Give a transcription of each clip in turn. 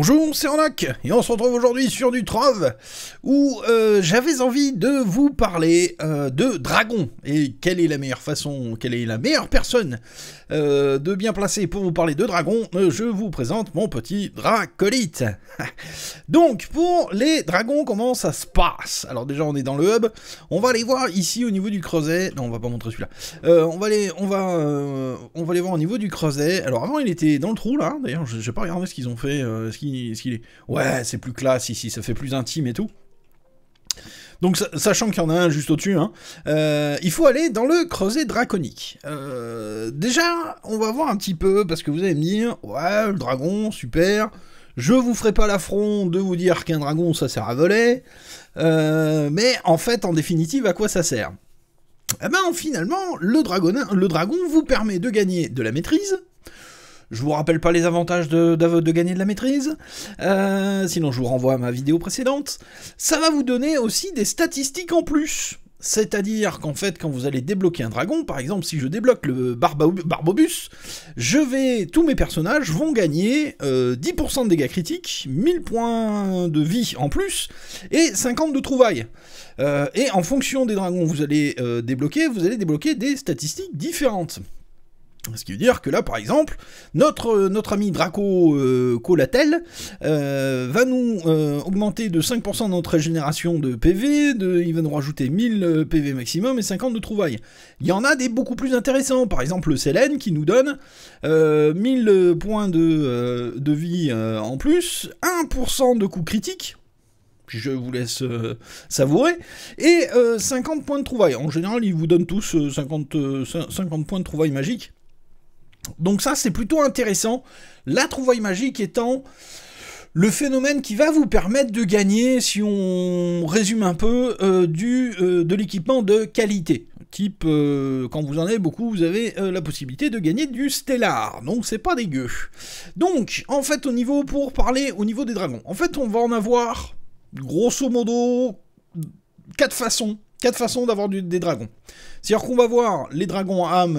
Bonjour, c'est Enlac, et on se retrouve aujourd'hui sur du Trove où euh, j'avais envie de vous parler euh, de dragon et quelle est la meilleure façon, quelle est la meilleure personne euh, de bien placé pour vous parler de dragons, euh, je vous présente mon petit dracolite. Donc, pour les dragons, comment ça se passe Alors déjà, on est dans le hub. On va aller voir ici au niveau du creuset. Non, on va pas montrer celui-là. Euh, on va aller, on va, on va aller voir au niveau du creuset. Alors avant, il était dans le trou là. D'ailleurs, je, pas regardé ce qu'ils ont fait. ce qui, ce est. Ouais, c'est plus classe ici. Ça fait plus intime et tout. Donc, sachant qu'il y en a un juste au-dessus, hein, euh, il faut aller dans le creuset draconique. Euh, déjà, on va voir un petit peu, parce que vous allez me dire, ouais, le dragon, super. Je vous ferai pas l'affront de vous dire qu'un dragon, ça sert à voler. Euh, mais en fait, en définitive, à quoi ça sert Eh ben, finalement, le, dragon, le dragon vous permet de gagner de la maîtrise, je vous rappelle pas les avantages de, gagner de la maîtrise. Euh, sinon, je vous renvoie à ma vidéo précédente. Ça va vous donner aussi des statistiques en plus. C'est-à-dire qu'en fait, quand vous allez débloquer un dragon, par exemple, si je débloque le Barbobus, je vais, tous mes personnages vont gagner 10% euh, de dégâts critiques, 1000 points de vie en plus, et 50 de trouvailles. Euh, et en fonction des dragons que vous allez débloquer, vous allez débloquer des statistiques différentes. Ce qui veut dire que là, par exemple, notre, euh, notre ami Draco euh, Colatel euh, va nous augmenter de 5% notre génération de PV, de, il va nous rajouter 1000 PV maximum et 50 de trouvailles. Il y en a des beaucoup plus intéressants, par exemple le qui nous donne 1000 points de, de vie en plus, 1% de coût critique, je vous laisse savourer. Et 50 points de trouvailles. En général, ils vous donnent tous 50, 50, points de trouvailles magiques. Donc ça, c'est plutôt intéressant. La trouvaille magique étant le phénomène qui va vous permettre de gagner, si on résume un peu, euh, du, euh, de l'équipement de qualité. Type, euh, quand vous en avez beaucoup, vous avez la possibilité de gagner du stellar. Donc c'est pas dégueu. Donc, en fait, au niveau, pour parler au niveau des dragons, en fait, on va en avoir, grosso modo, quatre façons quatre façons d'avoir des dragons. C'est-à-dire qu'on va voir les dragons à âme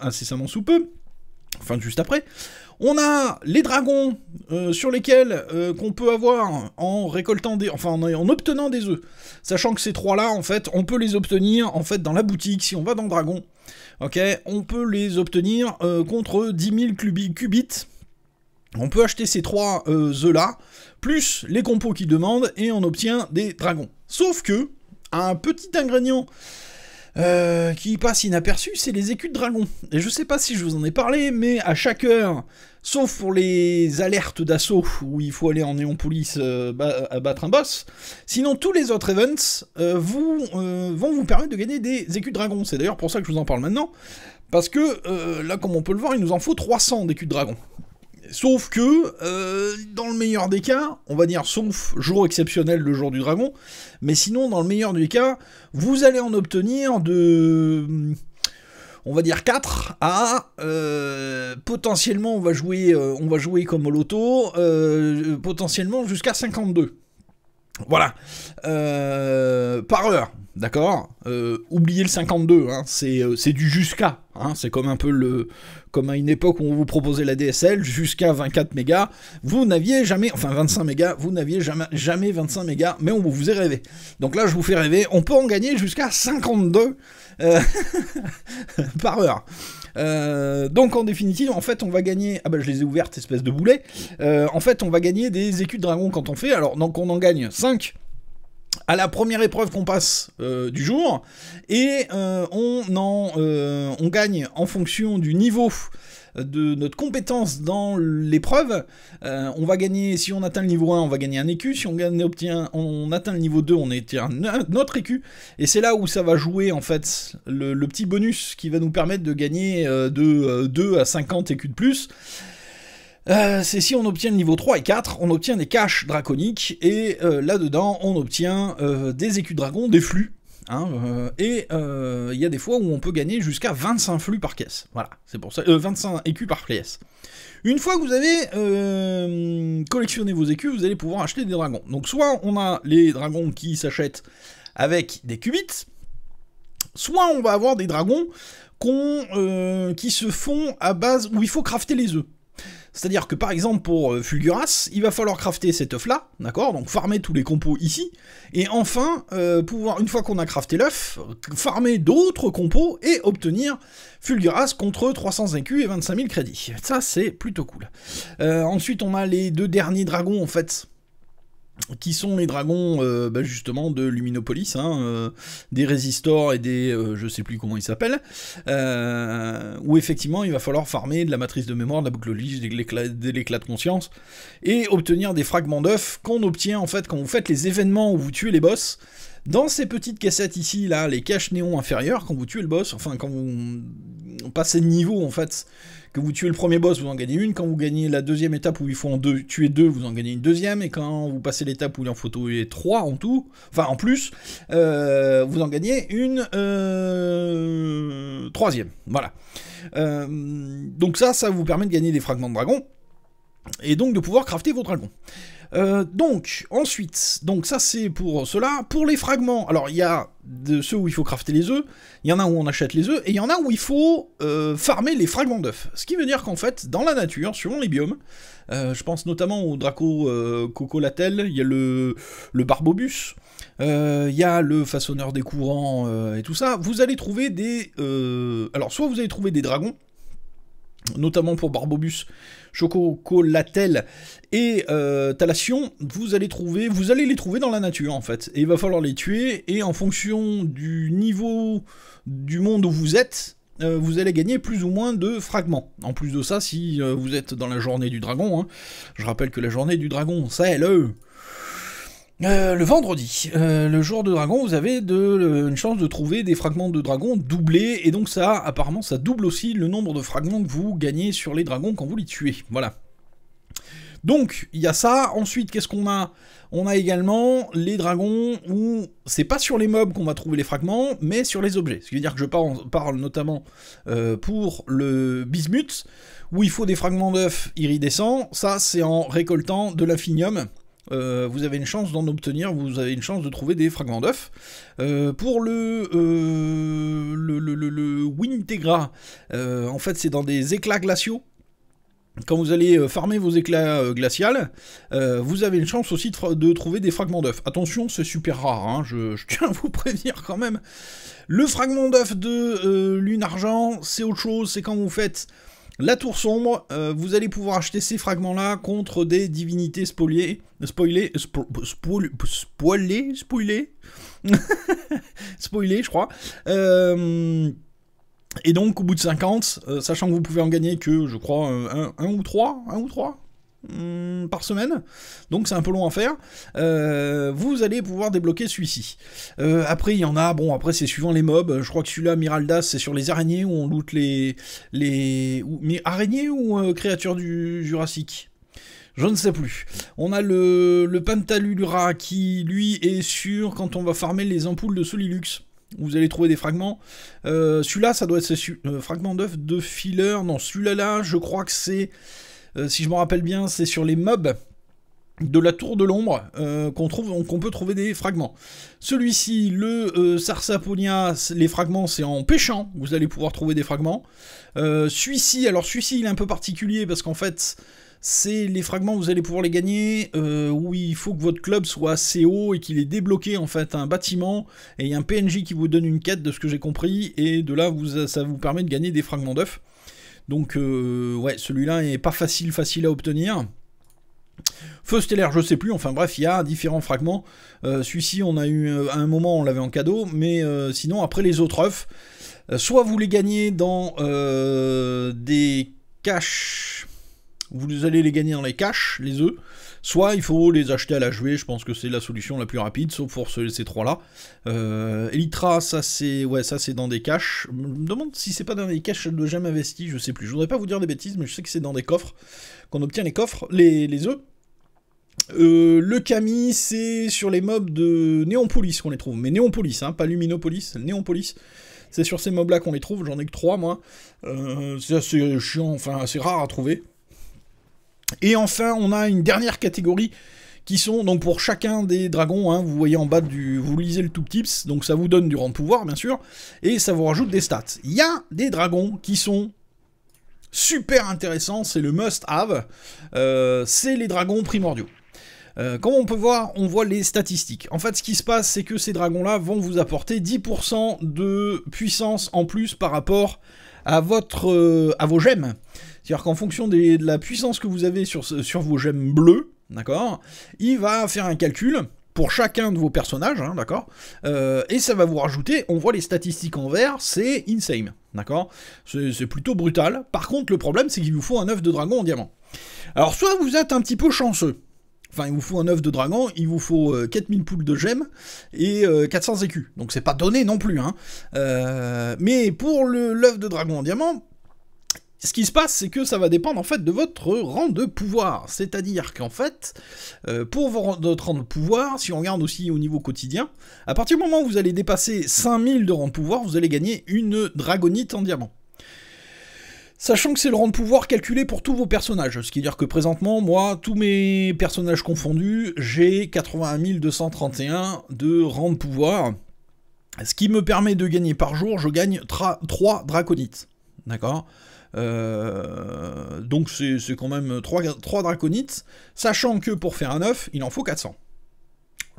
incessamment sous peu enfin juste après. On a les dragons euh, sur lesquels euh, qu'on peut avoir en récoltant des, enfin en, obtenant des œufs. Sachant que ces trois-là, en fait, on peut les obtenir en fait dans la boutique si on va dans Dragon. Ok, on peut les obtenir euh, contre 10 000 qubits. On peut acheter ces trois œufs-là, plus les compos qu'ils demandent, et on obtient des dragons. Sauf que, un petit ingrédient euh, qui passe inaperçu, c'est les écus de dragon. Et je sais pas si je vous en ai parlé, mais à chaque heure, sauf pour les alertes d'assaut où il faut aller en néon police euh, à battre un boss, sinon tous les autres events euh, vous, vont vous permettre de gagner des écus de dragon. C'est d'ailleurs pour ça que je vous en parle maintenant, parce que là, comme on peut le voir, il nous en faut 300 d'écus de dragon. Sauf que, euh, dans le meilleur des cas, on va dire sauf jour exceptionnel, le jour du dragon, mais sinon, dans le meilleur des cas, vous allez en obtenir de on va dire 4 à euh, potentiellement on va jouer euh, on va jouer comme au loto potentiellement jusqu'à 52 voilà par heure d'accord euh, Oubliez le 52, hein. euh, c'est, du jusqu'à. Hein. c'est comme un peu le. Comme à une époque où on vous proposait la DSL jusqu'à 24 mégas, vous n'aviez jamais. Enfin, 25 mégas, vous n'aviez jamais, jamais 25 mégas, mais on vous faisait rêver. Donc là, je vous fais rêver, on peut en gagner jusqu'à 52 euh, par heure. donc en définitive, en fait, on va gagner. Ah bah je les ai ouvertes, espèce de boulet. en fait, on va gagner des écus de dragon quand on fait. Alors, donc on en gagne 5 à la première épreuve qu'on passe euh, du jour, et euh, on, en, euh, on gagne en fonction du niveau de notre compétence dans l'épreuve. on va gagner, si on atteint le niveau 1, on va gagner un écu, e si on, obtient, on atteint le niveau 2, on un notre écu, e et c'est là où ça va jouer en fait le, le, petit bonus qui va nous permettre de gagner de 2 à 50 écus e de plus. Euh, c'est si on obtient le niveau 3 et 4, on obtient des caches draconiques, et euh, là-dedans, on obtient euh, des écus dragons, des flux, hein, et il y a des fois où on peut gagner jusqu'à 25 flux par caisse. Voilà, c'est pour ça. 25 écus par pièce. Une fois que vous avez collectionné vos écus, vous allez pouvoir acheter des dragons. Donc soit on a les dragons qui s'achètent avec des qubits, soit on va avoir des dragons qui se font à base où il faut crafter les œufs. C'est-à-dire que par exemple pour euh, Fulguras, il va falloir crafter cet œuf là, d'accord Donc farmer tous les compos ici, et enfin euh, pouvoir, une fois qu'on a crafté l'œuf, farmer d'autres compos et obtenir Fulguras contre 300 écus et 25 000 crédits. Ça c'est plutôt cool. Euh, ensuite on a les deux derniers dragons en fait qui sont les dragons euh, bah, justement de Luminopolis, hein, euh, des résistors et des euh, je sais plus comment ils s'appellent, où effectivement il va falloir farmer de la matrice de mémoire, de la boucle lige, de l'éclat de conscience, et obtenir des fragments d'œufs qu'on obtient en fait quand vous faites les événements où vous tuez les boss. Dans ces petites cassettes ici, là, les caches néons inférieurs quand vous tuez le boss, enfin quand vous passez de niveau en fait, que vous tuez le premier boss, vous en gagnez une. Quand vous gagnez la deuxième étape où il faut en deux, tuer deux, vous en gagnez une deuxième. Et quand vous passez l'étape où il en faut tuer trois en tout, enfin en plus, euh, vous en gagnez une euh, troisième. Voilà. Euh, donc ça, ça vous permet de gagner des fragments de dragon et donc de pouvoir crafter vos dragons. Euh, donc, ensuite, donc ça c'est pour cela. Pour les fragments, alors il y a de ceux où il faut crafter les œufs, il y en a où on achète les œufs, et il y en a où il faut euh, farmer les fragments d'œufs. Ce qui veut dire qu'en fait, dans la nature, selon les biomes, euh, je pense notamment au Draco Latel, il y a le, le Barbobus, il y a le façonneur des courants et tout ça, vous allez trouver des... alors soit vous allez trouver des dragons, notamment pour Barbobus, chocolatel et euh, Talation, vous allez trouver, vous allez les trouver dans la nature en fait. Et il va falloir les tuer et en fonction du niveau du monde où vous êtes, euh, vous allez gagner plus ou moins de fragments. En plus de ça, si euh, vous êtes dans la journée du dragon, hein. je rappelle que la journée du dragon, c'est le euh, le vendredi, euh, le jour de dragon, vous avez euh, une chance de trouver des fragments de dragon doublés, et donc ça, apparemment, ça double aussi le nombre de fragments que vous gagnez sur les dragons quand vous les tuez. Voilà. Donc, il y a ça. Ensuite, qu'est-ce qu'on a On a également les dragons où c'est pas sur les mobs qu'on va trouver les fragments, mais sur les objets. Ce qui veut dire que je parle, notamment pour le bismuth, où il faut des fragments d'œufs iridescents. Ça, c'est en récoltant de l'affinium euh, vous avez une chance d'en obtenir, vous avez une chance de trouver des fragments d'œufs. Euh, pour le, euh, le, Wintegra, euh, en fait c'est dans des éclats glaciaux. Quand vous allez farmer vos éclats glaciales, vous avez une chance aussi de, trouver des fragments d'œufs. Attention, c'est super rare, hein, je, tiens à vous prévenir quand même. Le fragment d'œuf de lune argent, c'est autre chose, c'est quand vous faites la tour sombre, euh, vous allez pouvoir acheter ces fragments-là contre des divinités spoliées, spoilées, spoilées, spoilées, spoilées, je crois. Euh, et donc, au bout de 50, euh, sachant que vous pouvez en gagner que, je crois, un, ou trois, un ou trois, Hmm, par semaine, donc c'est un peu long à faire, euh, vous allez pouvoir débloquer celui-ci. Euh, après, il y en a, bon, après c'est suivant les mobs, je crois que celui-là, Miralda, c'est sur les araignées où on loot les... les mais araignées ou euh, créatures du Jurassique je ne sais plus. On a le, le Pantalulura qui, lui, est sur quand on va farmer les ampoules de Solilux vous allez trouver des fragments. celui-là, ça doit être ce fragment d'œuf de filler. Non, celui-là, là, je crois que c'est euh, si je me rappelle bien, c'est sur les mobs de la tour de l'ombre euh, qu'on trouve peut trouver des fragments. Celui-ci, le euh, Sarsaponia, les fragments c'est en pêchant, vous allez pouvoir trouver des fragments. celui-ci, alors celui-ci il est un peu particulier parce qu'en fait c'est les fragments vous allez pouvoir les gagner où il faut que votre club soit assez haut et qu'il ait débloqué en fait un bâtiment et il y a un PNJ qui vous donne une quête de ce que j'ai compris et de là ça vous permet de gagner des fragments d'œufs. Donc, euh, ouais, celui-là n'est pas facile, facile à obtenir. Feu stellaire, je sais plus, enfin bref, il y a différents fragments. Euh, celui-ci, on a eu euh, à un moment, on l'avait en cadeau, mais sinon, après les autres œufs, soit vous les gagnez dans des caches, vous allez les gagner dans les caches, les œufs, Soit il faut les acheter à la jouée, je pense que c'est la solution la plus rapide, sauf pour ces trois-là. Euh, Elytra, ça c'est ouais, ça c'est dans des caches. Je me demande si c'est pas dans des caches de jamais investi, je sais plus. Je voudrais pas vous dire des bêtises, mais je sais que c'est dans des coffres qu'on obtient les coffres, les, les œufs. Euh, le Camille, c'est sur les mobs de Néonpolis qu'on les trouve. Mais Néonpolis, hein, pas Luminopolis, Néonpolis. C'est sur ces mobs-là qu'on les trouve, j'en ai que trois, moi. Euh, c'est assez chiant, enfin assez rare à trouver. Et enfin, on a une dernière catégorie qui sont donc pour chacun des dragons, hein, vous voyez en bas du... vous lisez le tout tips, donc ça vous donne du rang de pouvoir bien sûr, et ça vous rajoute des stats. Il y a des dragons qui sont super intéressants, c'est le must have, euh, c'est les dragons primordiaux. Euh, comme on peut voir, on voit les statistiques. En fait, ce qui se passe, c'est que ces dragons-là vont vous apporter 10% de puissance en plus par rapport à, votre, euh, à vos gemmes. C'est-à-dire qu'en fonction de la puissance que vous avez sur, vos gemmes bleues, d'accord, il va faire un calcul pour chacun de vos personnages, hein, d'accord euh, Et ça va vous rajouter, on voit les statistiques en vert, c'est insane, d'accord C'est plutôt brutal. Par contre, le problème, c'est qu'il vous faut un œuf de dragon en diamant. Alors, soit vous êtes un petit peu chanceux, enfin, il vous faut un œuf de dragon, il vous faut 4000 euh, poules de gemmes et 400 euh, écus. Donc, c'est pas donné non plus, hein Mais pour l'œuf de dragon en diamant, ce qui se passe, c'est que ça va dépendre en fait de votre rang de pouvoir. C'est-à-dire qu'en fait, euh, pour votre rang de pouvoir, si on regarde aussi au niveau quotidien, à partir du moment où vous allez dépasser 5000 de rang de pouvoir, vous allez gagner une dragonite en diamant. Sachant que c'est le rang de pouvoir calculé pour tous vos personnages, ce qui veut dire que présentement, moi, tous mes personnages confondus, j'ai 81 231 de rang de pouvoir, ce qui me permet de gagner par jour, je gagne 3 draconites, d'accord euh, donc c'est quand même 3, draconites, sachant que pour faire un œuf, il en faut 400.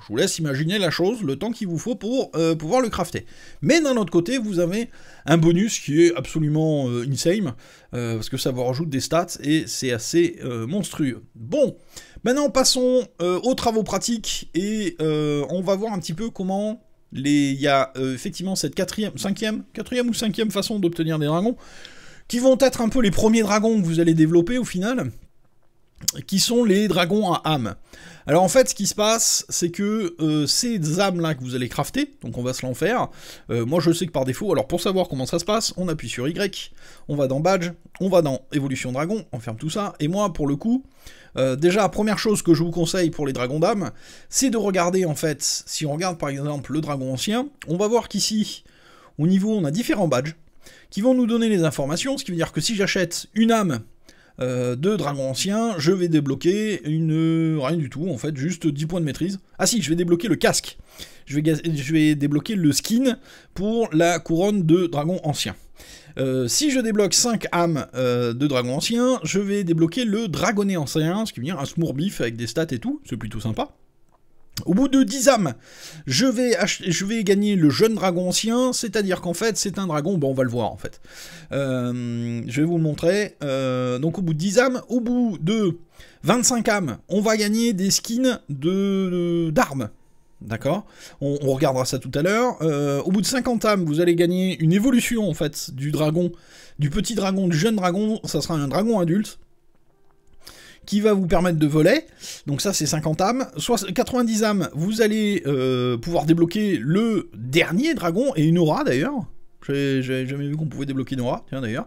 Je vous laisse imaginer la chose, le temps qu'il vous faut pour euh, pouvoir le crafter. Mais d'un autre côté, vous avez un bonus qui est absolument euh, insane, parce que ça vous rajoute des stats et c'est assez monstrueux. Bon, maintenant passons aux travaux pratiques et on va voir un petit peu comment il y a effectivement cette quatrième, cinquième, quatrième ou cinquième façon d'obtenir des dragons qui vont être un peu les premiers dragons que vous allez développer au final, qui sont les dragons à âme. Alors en fait, ce qui se passe, c'est que euh, ces âmes-là que vous allez crafter, donc on va se l'en faire, euh, moi je sais que par défaut, alors pour savoir comment ça se passe, on appuie sur Y, on va dans Badge, on va dans Évolution Dragon, on ferme tout ça, et moi pour le coup, euh, déjà première chose que je vous conseille pour les dragons d'âme, c'est de regarder en fait, si on regarde par exemple le dragon ancien, on va voir qu'ici, au niveau on a différents badges, qui vont nous donner les informations, ce qui veut dire que si j'achète une âme euh, de dragon ancien, je vais débloquer une... Euh, rien du tout en fait, juste 10 points de maîtrise. Ah si, je vais débloquer le casque, je vais, je vais débloquer le skin pour la couronne de dragon ancien. Euh, si je débloque 5 âmes de dragon ancien, je vais débloquer le dragonnet ancien, ce qui veut dire un smourbif avec des stats et tout, c'est plutôt sympa. Au bout de 10 âmes, je vais, je vais gagner le jeune dragon ancien, c'est-à-dire qu'en fait, c'est un dragon, bon, on va le voir en fait. Euh, je vais vous le montrer. Euh, donc au bout de 10 âmes, au bout de 25 âmes, on va gagner des skins de d'armes. D'accord on, regardera ça tout à l'heure. Euh, au bout de 50 âmes, vous allez gagner une évolution en fait du dragon, du petit dragon, du jeune dragon, ça sera un dragon adulte qui va vous permettre de voler. Donc ça, c'est 50 âmes. Soit 90 âmes, vous allez euh, pouvoir débloquer le dernier dragon et une aura d'ailleurs. J'ai jamais vu qu'on pouvait débloquer une aura, tiens d'ailleurs.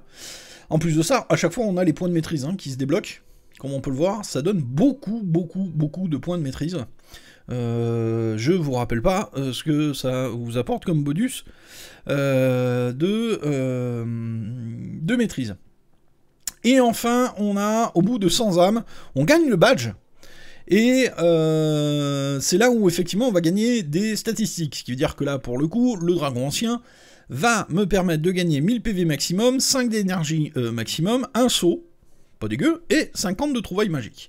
En plus de ça, à chaque fois, on a les points de maîtrise hein, qui se débloquent. Comme on peut le voir, ça donne beaucoup, beaucoup, beaucoup de points de maîtrise. Euh, je vous rappelle pas euh, ce que ça vous apporte comme bonus de, de maîtrise. Et enfin, on a, au bout de 100 âmes, on gagne le badge. Et euh, c'est là où effectivement on va gagner des statistiques. Ce qui veut dire que là, pour le coup, le dragon ancien va me permettre de gagner 1000 PV maximum, 5 d'énergie euh, maximum, un saut, pas dégueu, et 50 de trouvailles magiques.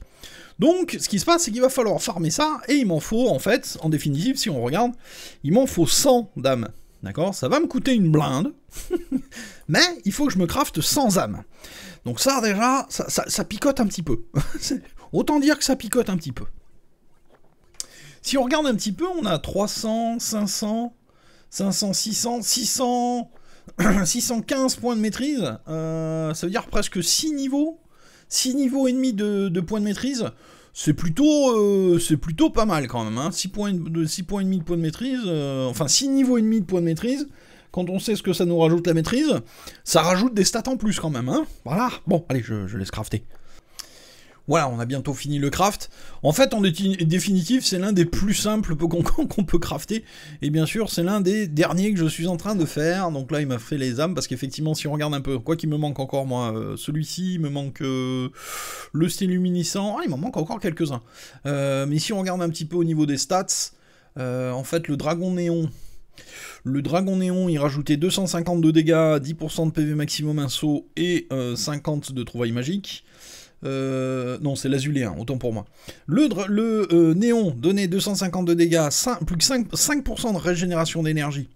Donc, ce qui se passe, c'est qu'il va falloir farmer ça, et il m'en faut, en fait, en définitive, si on regarde, il m'en faut 100 d'âmes. D'accord Ça va me coûter une blinde, mais il faut que je me crafte 100 âmes. Donc ça déjà, ça, ça, picote un petit peu. Autant dire que ça picote un petit peu. Si on regarde un petit peu, on a 300, 500, 500, 600, 600, 615 points de maîtrise. Euh, ça veut dire presque 6 niveaux. 6 euh, hein. euh, niveaux et demi de, points de maîtrise. C'est plutôt, c'est plutôt pas mal quand même. 6 points, de, 6 points et demi de points de maîtrise. enfin, 6 niveaux et demi de points de maîtrise quand on sait ce que ça nous rajoute la maîtrise, ça rajoute des stats en plus quand même, hein Voilà, bon, allez, je, laisse crafter. Voilà, on a bientôt fini le craft. En fait, en définitive, c'est l'un des plus simples qu'on peut crafter. Et bien sûr, c'est l'un des derniers que je suis en train de faire. Donc là, il m'a fait les âmes, parce qu'effectivement, si on regarde un peu, quoi qu'il me manque encore, moi, euh, celui-ci, il me manque euh, le style luminescent, Ah, il m'en manque encore quelques-uns. Euh, mais si on regarde un petit peu au niveau des stats, en fait, le dragon néon, le Dragon Néon, il rajoutait 250 de dégâts, 10% de PV maximum un saut et 50 euh, de trouvailles magiques. Euh, non, c'est l'azuléen, autant pour moi. Le, euh, néon donnait 250 de dégâts, plus que 5%, de régénération d'énergie.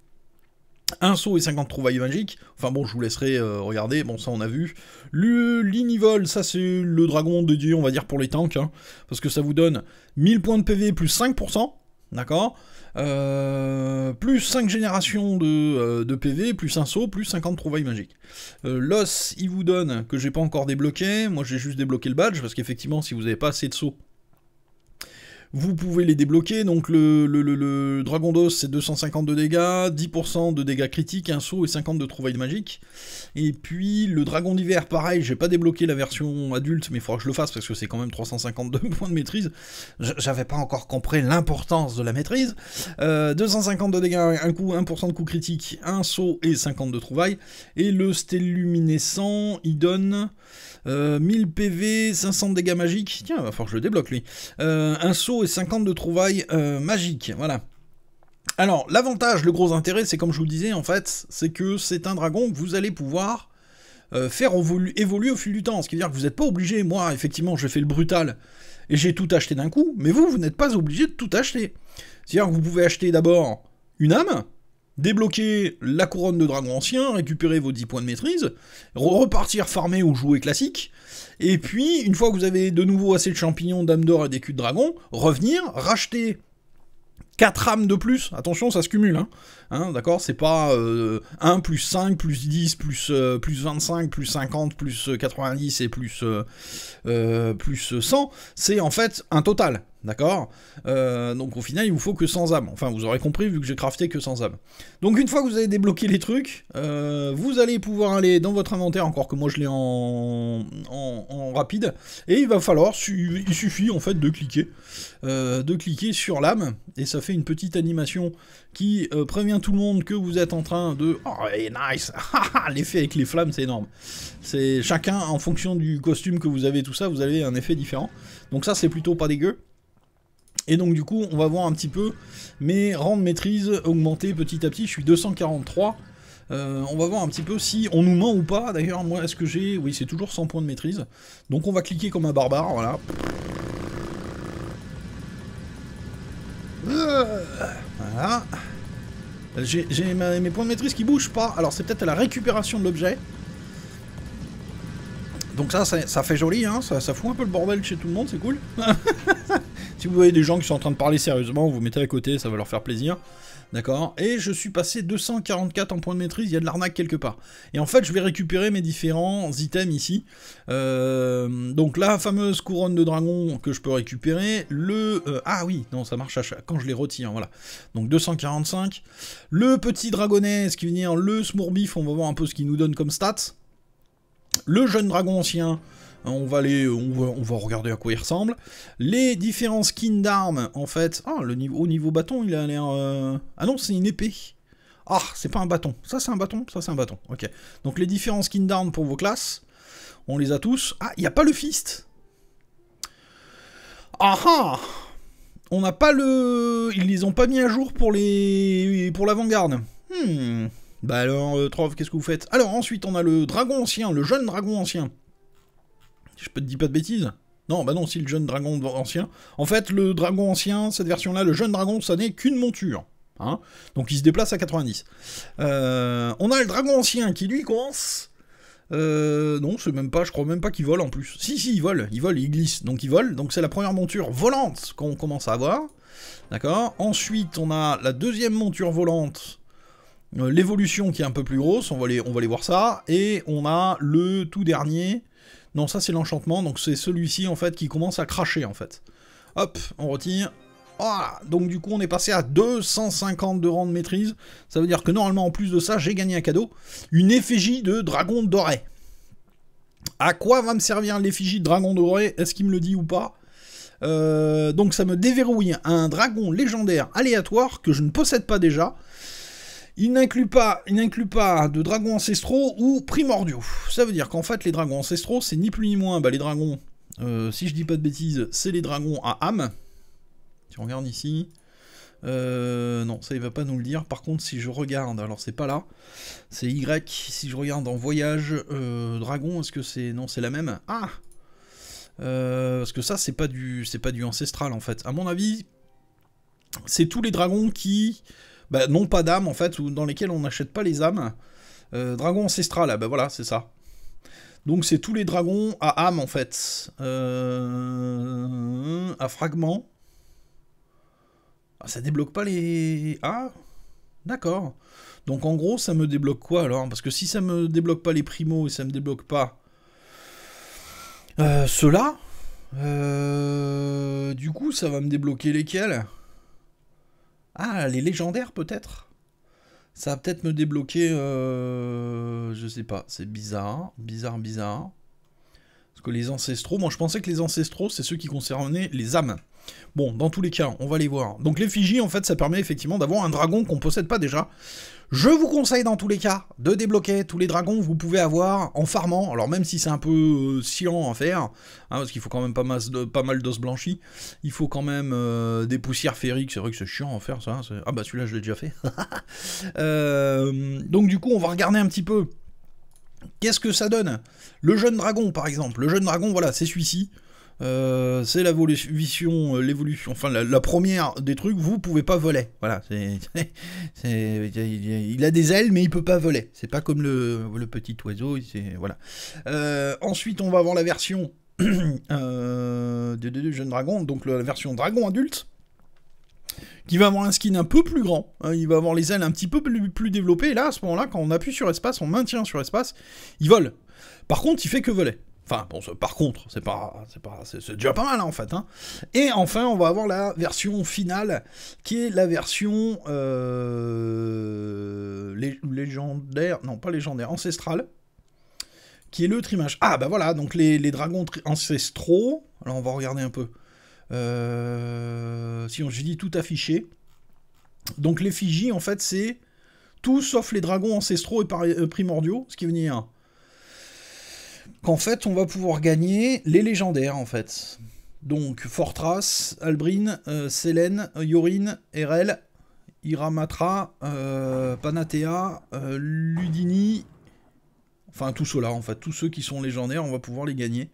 Un saut et 50 trouvailles magiques. Enfin bon, je vous laisserai regarder. Bon, ça on a vu. L'Inivol, ça c'est le dragon de Dieu, on va dire, pour les tanks. Hein, parce que ça vous donne 1000 points de PV plus 5%. D'accord euh, plus 5 générations de, euh, PV, plus un saut, plus 50 trouvailles magiques. Euh, l'os, il vous donne que j'ai pas encore débloqué, moi j'ai juste débloqué le badge, parce qu'effectivement, si vous avez pas assez de sauts, vous pouvez les débloquer, donc le, Dragon d'os c'est 250 de dégâts, 10% de dégâts critiques, un saut et 50 de trouvailles magiques. Et puis le Dragon d'hiver, pareil, j'ai pas débloqué la version adulte, mais il faudra que je le fasse parce que c'est quand même 352 points de maîtrise. J'avais pas encore compris l'importance de la maîtrise. 250 euh, de dégâts, un coup, 1% de coup critique, un saut et 50 de trouvailles. Et le stelluminescent il donne 1000 PV, 500 de dégâts magiques. Tiens, il va falloir que je le débloque lui. Euh, un saut et 50 de trouvailles euh, magiques. Voilà. Alors, l'avantage, le gros intérêt, c'est comme je vous le disais, en fait, c'est que c'est un dragon que vous allez pouvoir euh, faire évoluer au fil du temps. Ce qui veut dire que vous n'êtes pas obligé, moi, effectivement, j'ai fait le brutal et j'ai tout acheté d'un coup, mais vous, vous n'êtes pas obligé de tout acheter. C'est-à-dire que vous pouvez acheter d'abord une âme, débloquer la couronne de dragon ancien, récupérer vos 10 points de maîtrise, repartir farmer ou jouer classique, et puis, une fois que vous avez de nouveau assez de champignons, d'âmes d'or et d'écus de dragon, revenir, racheter 4 âmes de plus. Attention, ça se cumule. Hein. Hein, d'accord C'est pas 1 euh, plus 5 plus 10 plus, euh, plus 25 plus 50 plus 90 euh, et plus, 100. C'est en fait un total. D'accord Donc au final, il vous faut que 100 âmes. Enfin, vous aurez compris vu que j'ai crafté que 100 âmes. Donc une fois que vous avez débloqué les trucs, vous allez pouvoir aller dans votre inventaire, encore que moi je l'ai en, rapide. Et il va falloir, il suffit en fait de cliquer. de cliquer sur l'âme. Et ça fait une petite animation qui euh, prévient tout le monde que vous êtes en train de... Oh, nice L'effet avec les flammes, c'est énorme. C'est Chacun, en fonction du costume que vous avez, tout ça, vous avez un effet différent. Donc ça, c'est plutôt pas dégueu. Et donc du coup, on va voir un petit peu mes rangs de maîtrise augmenter petit à petit. Je suis 243. Euh, on va voir un petit peu si on nous ment ou pas. D'ailleurs, moi, est-ce que j'ai... Oui, c'est toujours 100 points de maîtrise. Donc on va cliquer comme un barbare, voilà. Euh, voilà. J'ai mes points de maîtrise qui bougent pas. Alors c'est peut-être la récupération de l'objet. Donc ça, ça, fait joli, hein, ça, fout un peu le bordel chez tout le monde, c'est cool. si vous voyez des gens qui sont en train de parler sérieusement, vous mettez à côté, ça va leur faire plaisir. D'accord Et je suis passé 244 en points de maîtrise, il y a de l'arnaque quelque part. Et en fait, je vais récupérer mes différents items ici. Euh, donc la fameuse couronne de dragon que je peux récupérer. Le... Euh, ah oui, non, ça marche à quand je les retire, voilà. Donc 245. Le petit dragonnet, ce qui vient, le smourbif, on va voir un peu ce qu'il nous donne comme stats. Le jeune dragon ancien, Hein, on va aller, on va, regarder à quoi il ressemble. Les différents skins d'armes, en fait, ah, le niveau, au niveau bâton, il a l'air, euh, ah non, c'est une épée. Ah, c'est pas un bâton. Ça, c'est un bâton. Ça, c'est un bâton. Ok. Donc, les différents skins d'armes pour vos classes, on les a tous. Ah, il n'y a pas le fist. Ah ah On n'a pas le... Ils les ont pas mis à jour pour les... pour l'avant-garde. Hmm. Bah alors, euh, qu'est-ce que vous faites Alors, ensuite, on a le dragon ancien, le jeune dragon ancien je peux te dis pas de bêtises. Non, bah non, si le jeune dragon ancien. En fait, le dragon ancien, cette version-là, le jeune dragon, ça n'est qu'une monture. Hein. Donc il se déplace à 90. Euh, on a le dragon ancien qui lui commence. Euh, non, c'est même pas, je crois même pas qu'il vole en plus. Si, si, il vole, il vole, il glisse, donc il vole. Donc c'est la première monture volante qu'on commence à avoir. D'accord Ensuite, on a la deuxième monture volante, euh, l'évolution qui est un peu plus grosse, on va, aller on va voir ça. Et on a le tout dernier, non, ça c'est l'enchantement, donc c'est celui-ci en fait qui commence à cracher en fait. Hop, on retire. ah donc du coup on est passé à 250 de rang de maîtrise. Ça veut dire que normalement en plus de ça, j'ai gagné un cadeau. Une effigie de dragon doré. À quoi va me servir l'effigie de dragon doré Est-ce qu'il me le dit ou pas euh, donc ça me déverrouille un dragon légendaire aléatoire que je ne possède pas déjà. Il n'inclut pas, il n'inclut pas de dragons ancestraux ou primordiaux. Ça veut dire qu'en fait, les dragons ancestraux, c'est ni plus ni moins, bah, les dragons, euh, si je dis pas de bêtises, c'est les dragons à âme. Si on regarde ici, euh, non, ça il va pas nous le dire. Par contre, si je regarde, alors c'est pas là, c'est Y. Si je regarde en voyage, euh, dragon, est-ce que c'est. Non, c'est la même. Ah Parce que ça, c'est pas, du... pas du ancestral en fait. À mon avis, c'est tous les dragons qui bah, non pas d'âme en fait, ou dans lesquelles on n'achète pas les âmes. Euh, dragon ancestral, ben bah voilà, c'est ça. Donc c'est tous les dragons à âme en fait. Euh, à fragments. Ah, ça débloque pas les... Ah D'accord. Donc en gros, ça me débloque quoi alors Parce que si ça me débloque pas les primos et ça me débloque pas... Euh, Ceux-là euh, Du coup, ça va me débloquer lesquels ah, les légendaires peut-être Ça va peut-être me débloquer... Euh, je sais pas, c'est bizarre, bizarre, bizarre. Parce que les ancestraux, moi je pensais que les ancestraux, c'est ceux qui concernaient les âmes. Bon, dans tous les cas, on va les voir. Donc l'effigie, en fait, ça permet effectivement d'avoir un dragon qu'on possède pas déjà. Je vous conseille dans tous les cas de débloquer tous les dragons que vous pouvez avoir en farmant, alors même si c'est un peu euh, chiant à faire, hein, parce qu'il faut quand même pas, de, pas mal d'os blanchis, il faut quand même euh, des poussières fériques, c'est vrai que c'est chiant à faire ça, hein, ah bah celui-là je l'ai déjà fait. Euh, donc du coup on va regarder un petit peu qu'est-ce que ça donne. Le jeune dragon par exemple, le jeune dragon voilà c'est celui-ci, euh, c'est l'évolution, euh, l'évolution, enfin la, première des trucs, vous pouvez pas voler. Voilà, c'est, il a des ailes mais il peut pas voler. C'est pas comme le, petit oiseau, voilà. Euh, ensuite, on va avoir la version de, de, jeune dragon, donc la version dragon adulte qui va avoir un skin un peu plus grand, hein. il va avoir les ailes un petit peu plus, développées, et là, à ce moment-là, quand on appuie sur espace, on maintient sur espace, il vole. Par contre, il fait que voler. Enfin, bon, par contre, c'est pas, pas, c'est déjà pas mal hein, en fait. Hein. Et enfin, on va avoir la version finale, qui est la version euh, légendaire, non pas légendaire, ancestrale, qui est le trimage. Ah bah voilà, donc les, dragons ancestraux. Alors on va regarder un peu. Euh, si on, je dit tout affiché. Donc l'effigie, en fait, c'est tout sauf les dragons ancestraux et euh, primordiaux, ce qui veut dire qu'en fait, on va pouvoir gagner les légendaires, en fait. Donc, Fortras, Albrin, euh, Selene, Yorin, Erel, Iramatra, euh, Panatea, euh, Ludini, enfin tous ceux-là en fait, tous ceux qui sont légendaires, on va pouvoir les gagner.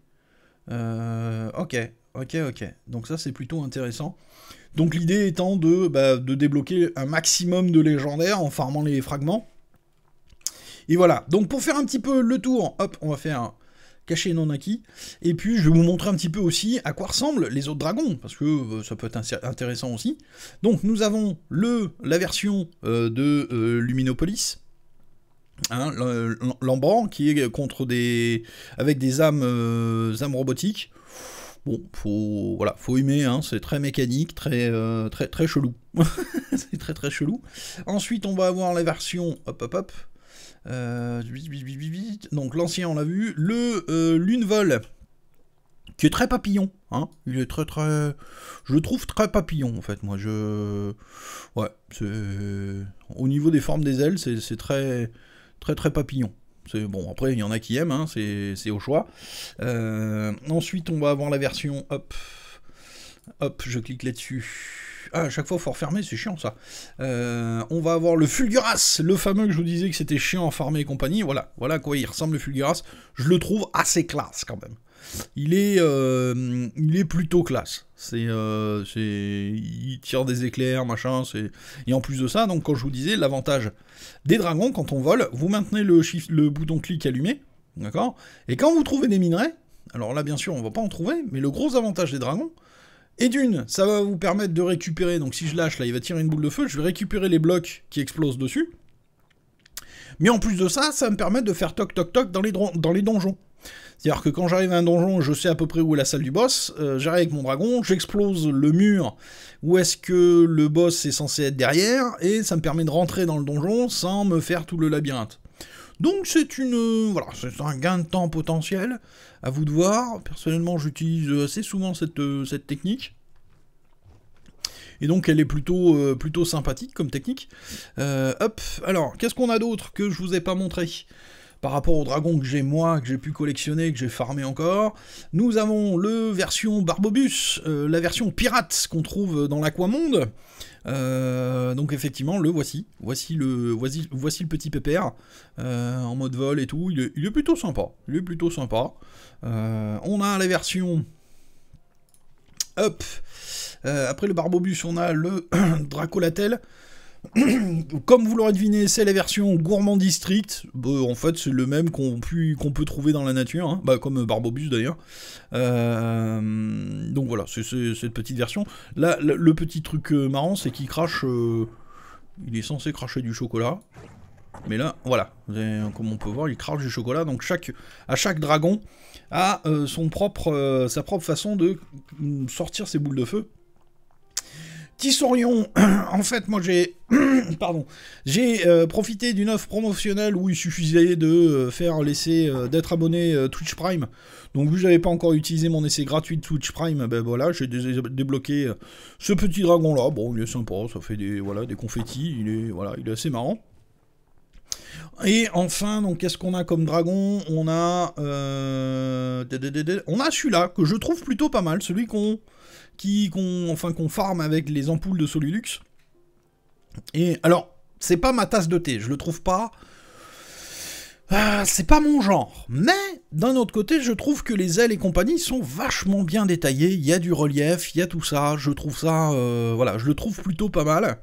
ok, ok, ok. Donc ça c'est plutôt intéressant. Donc l'idée étant de, bah, de débloquer un maximum de légendaires en farmant les fragments. Et voilà, donc pour faire un petit peu le tour, hop, on va faire non acquis. Et puis je vais vous montrer un petit peu aussi à quoi ressemblent les autres dragons, parce que euh, ça peut être intéressant aussi. Donc nous avons le, la version euh, de euh, Luminopolis. Hein, qui est contre des. avec des âmes, âmes robotiques. Bon, faut, voilà, faut aimer, hein, c'est très mécanique, très, très, très chelou. c'est très très chelou. Ensuite, on va avoir la version. Hop hop hop euh, donc l'ancien, on l'a vu. Le euh, lune vol, qui est très papillon. Hein Il est très très... Je le trouve très papillon en fait, moi. Je... Ouais, Au niveau des formes des ailes, c'est très très très papillon. C'est bon, après il y en a qui aiment, hein, c'est au choix. Euh, ensuite on va avoir la version, hop, hop, je clique là-dessus. Ah, à chaque fois, il faut refermer, c'est chiant ça. Euh, on va avoir le Fulguras, le fameux que je vous disais que c'était chiant en farmer et compagnie. Voilà, voilà quoi il ressemble le Fulguras. Je le trouve assez classe quand même. Il est, euh, il est plutôt classe. C'est, euh, il tire des éclairs, machin. C'est et en plus de ça, donc quand je vous disais l'avantage des dragons quand on vole, vous maintenez le, le bouton clic allumé, d'accord. Et quand vous trouvez des minerais, alors là bien sûr on va pas en trouver, mais le gros avantage des dragons, et d'une, ça va vous permettre de récupérer, donc si je lâche là, il va tirer une boule de feu, je vais récupérer les blocs qui explosent dessus. Mais en plus de ça, ça me permet de faire toc toc toc dans les, dans les donjons. C'est-à-dire que quand j'arrive à un donjon, je sais à peu près où est la salle du boss, euh, j'arrive avec mon dragon, j'explose le mur où est-ce que le boss est censé être derrière, et ça me permet de rentrer dans le donjon sans me faire tout le labyrinthe. Donc c'est une euh, voilà, c'est un gain de temps potentiel, à vous de voir. Personnellement, j'utilise euh, assez souvent euh, cette, technique. Et donc elle est plutôt, plutôt sympathique comme technique. hop, alors qu'est-ce qu'on a d'autre que je vous ai pas montré par rapport au dragons que j'ai moi, que j'ai pu collectionner, que j'ai farmé encore. Nous avons le version Barbobus, euh, la version pirate qu'on trouve dans l'Aquamonde. Euh, donc effectivement, le voici. Voici le, voici le petit pépère euh, en mode vol et tout. Il est, plutôt sympa. Il est plutôt sympa. on a la version... Up. après le Barbobus, on a le Dracolatel. Comme vous l'aurez deviné, c'est la version gourmand district. Bah, en fait, c'est le même qu'on peut trouver dans la nature, hein. bah, comme euh, Barbobus d'ailleurs. Euh, donc voilà, c'est cette petite version. Là, le petit truc euh, marrant, c'est qu'il crache. il est censé cracher du chocolat. Mais là, voilà, comme on peut voir, il crache du chocolat. Donc chaque, à chaque dragon a son propre, sa propre façon de mm, sortir ses boules de feu. en fait, moi j'ai pardon, j'ai euh, profité d'une offre promotionnelle où il suffisait de euh, faire l'essai euh, d'être abonné Twitch Prime. Donc vu que j'avais pas encore utilisé mon essai gratuit de Twitch Prime, ben voilà, j'ai débloqué ce petit dragon là. Bon, il est sympa, ça fait des voilà des confettis, il est voilà, il est assez marrant. Et enfin, donc qu'est-ce qu'on a comme dragon On a on a celui-là que je trouve plutôt pas mal, celui qu'on qui qu'on enfin qu'on farme avec les ampoules de Solulux Et alors, c'est pas ma tasse de thé, je le trouve pas. Euh, c'est pas mon genre, mais d'un autre côté, je trouve que les ailes et compagnie sont vachement bien détaillées. Il y a du relief, il y a tout ça. Je trouve ça, euh, voilà, je le trouve plutôt pas mal.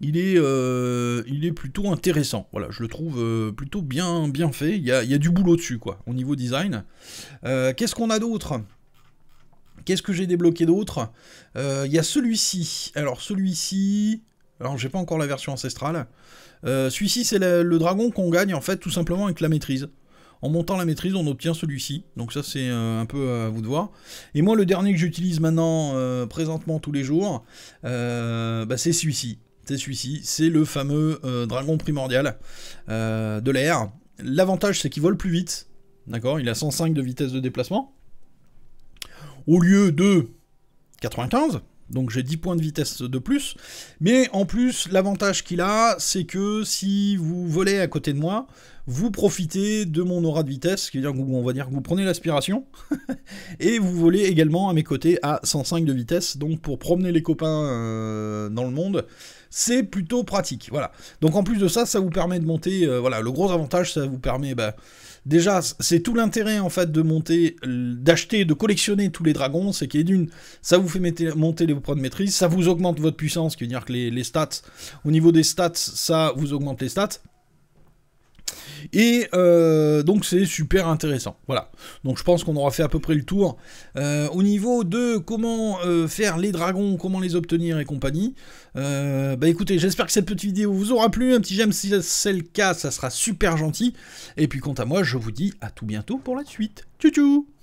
Il est, euh, il est plutôt intéressant. Voilà, je le trouve plutôt bien, bien fait. Il y a, il y a du boulot dessus, quoi, au niveau design. Qu'est-ce qu'on a d'autre Qu'est-ce que j'ai débloqué d'autre Il euh, y a celui-ci. Alors celui-ci... Alors j'ai pas encore la version ancestrale. Euh, celui-ci c'est le dragon qu'on gagne en fait tout simplement avec la maîtrise. En montant la maîtrise on obtient celui-ci. Donc ça c'est euh, un peu à vous de voir. Et moi le dernier que j'utilise maintenant présentement tous les jours, bah, c'est celui-ci. C'est celui-ci. C'est le fameux dragon primordial de l'air. L'avantage c'est qu'il vole plus vite. D'accord Il a 105 de vitesse de déplacement au lieu de 95. Donc j'ai 10 points de vitesse de plus. Mais en plus, l'avantage qu'il a, c'est que si vous volez à côté de moi, vous profitez de mon aura de vitesse, ce qui veut dire que vous, on va dire que vous prenez l'aspiration, et vous volez également à mes côtés à 105 de vitesse. Donc pour promener les copains euh, dans le monde, c'est plutôt pratique. Voilà. Donc en plus de ça, ça vous permet de monter. Euh, voilà, le gros avantage, ça vous permet. Bah, Déjà, c'est tout l'intérêt en fait de monter, d'acheter, de collectionner tous les dragons, c'est qu'il y d'une, ça vous fait monter les points de maîtrise, ça vous augmente votre puissance, qui veut dire que les stats, au niveau des stats, ça vous augmente les stats. Et euh, donc c'est super intéressant. Voilà. Donc je pense qu'on aura fait à peu près le tour. Euh, au niveau de comment euh, faire les dragons, comment les obtenir et compagnie. bah écoutez, j'espère que cette petite vidéo vous aura plu. Un petit j'aime si c'est le cas, ça sera super gentil. Et puis quant à moi, je vous dis à tout bientôt pour la suite. Tchou tchou